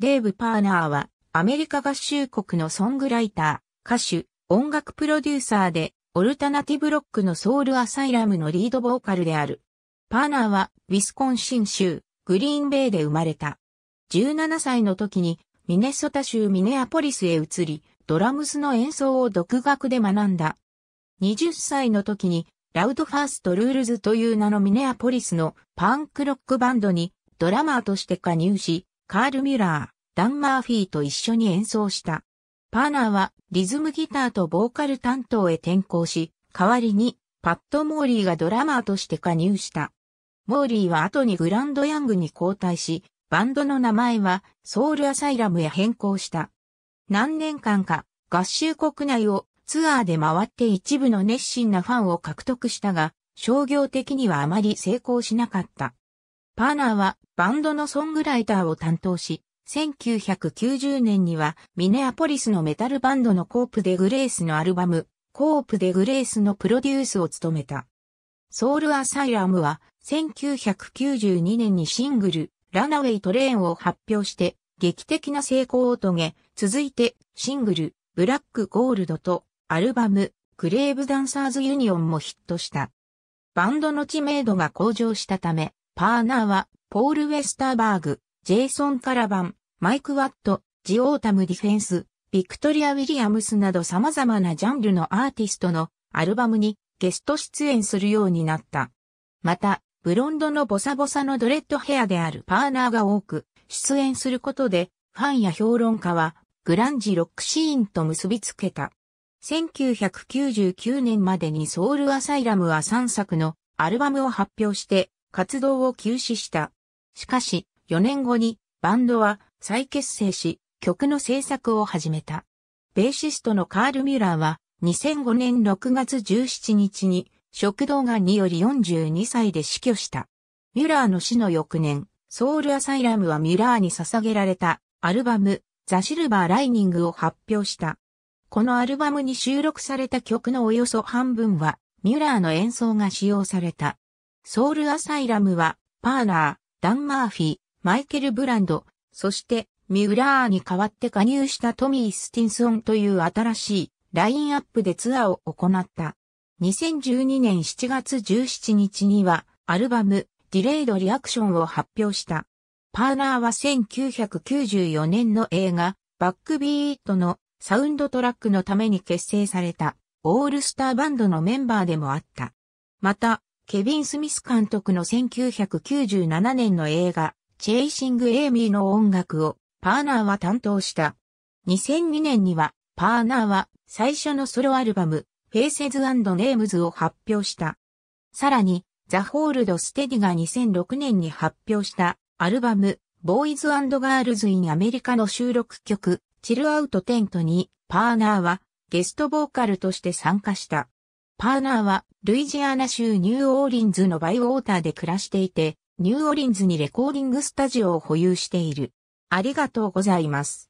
デーブ・パーナーは、アメリカ合衆国のソングライター、歌手、音楽プロデューサーで、オルタナティブロックのソウルアサイラムのリードボーカルである。パーナーは、ウィスコンシン州、グリーンベイで生まれた。17歳の時に、ミネソタ州ミネアポリスへ移り、ドラムスの演奏を独学で学んだ。20歳の時に、ラウドファーストルールズという名のミネアポリスのパンクロックバンドにドラマーとして加入し、カール・ミュラー、ダン・マーフィーと一緒に演奏した。パーナーはリズムギターとボーカル担当へ転向し、代わりにパット・モーリーがドラマーとして加入した。モーリーは後にグランド・ヤングに交代し、バンドの名前はソウル・アサイラムへ変更した。何年間か合衆国内をツアーで回って一部の熱心なファンを獲得したが、商業的にはあまり成功しなかった。パーナーはバンドのソングライターを担当し、1990年にはミネアポリスのメタルバンドのコープデグレースのアルバム、コープデグレースのプロデュースを務めた。ソウルアサイラムは1992年にシングル、ラナウェイトレーンを発表して劇的な成功を遂げ、続いてシングル、ブラックゴールドとアルバム、クレーブダンサーズユニオンもヒットした。バンドの知名度が向上したため、パーナーはポール・ウェスターバーグ、ジェイソン・カラバン、マイク・ワット、ジオータム・ディフェンス、ビクトリア・ウィリアムスなど様々なジャンルのアーティストのアルバムにゲスト出演するようになった。また、ブロンドのボサボサのドレッドヘアであるパーナーが多く出演することで、ファンや評論家はグランジロックシーンと結びつけた。1999年までにソウルアサイラムは3作のアルバムを発表して活動を休止した。しかし、4年後にバンドは再結成し、曲の制作を始めた。ベーシストのカール・ミュラーは2005年6月17日に食道がにより42歳で死去した。ミュラーの死の翌年、ソウルアサイラムはミュラーに捧げられたアルバムザ・シルバー・ライニングを発表した。このアルバムに収録された曲のおよそ半分はミュラーの演奏が使用された。ソウルアサイラムはパーラー、ダン・マーフィー、マイケル・ブランド、そして、ミュラーに代わって加入したトミー・スティンソンという新しいラインアップでツアーを行った。2012年7月17日にはアルバムディレイド・リアクションを発表した。パーナーは1994年の映画バックビートのサウンドトラックのために結成されたオールスターバンドのメンバーでもあった。また、ケビン・スミス監督の1997年の映画チェイシング・エイミーの音楽をパーナーは担当した。2002年にはパーナーは最初のソロアルバム、フェイセズネームズを発表した。さらに、ザ・ホールド・ステディが2006年に発表したアルバム、ボーイズガールズ・イン・アメリカの収録曲、チルアウト・テントに、パーナーはゲストボーカルとして参加した。パーナーはルイジアナ州ニューオーリンズのバイウォーターで暮らしていて、ニューオリンズにレコーディングスタジオを保有している。ありがとうございます。